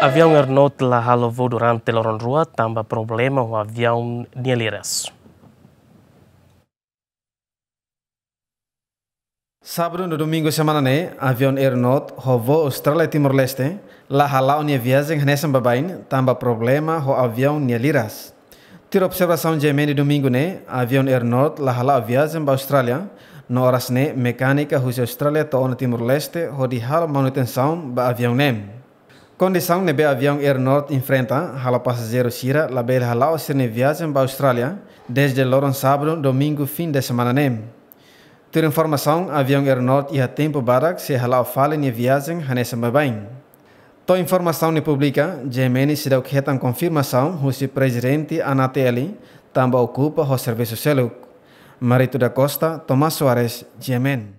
Avião Arnaut la halovou durante a rua, tamba problema o avião Nieliras. Sábado no domingo semana ne, né, avião Airnaut rovo Austrália Timor Leste, la halau nia viagem nesam babain, tamba problema o avião Nieliras. Tira observação de meni domingo ne, né, avião Airnaut la halau viagem ba Austrália, no horas ne né, mecânica Rússia Austrália to Timor Leste, ho di hal manutenção ba avião nem. Condição nebe avião Air North enfrenta hala passageiro la bela halau serne viagem para Austrália desde Loron sábado domingo fim de semana nem. Ter informação avião Air North ia tempo barak se halau fale a viagem hanesa bem. To informação ne publica Gemini sida uketan confirmação o presidente Anateli também ocupa o serviço seluk. Marito da Costa, Tomás Soares, Gemen.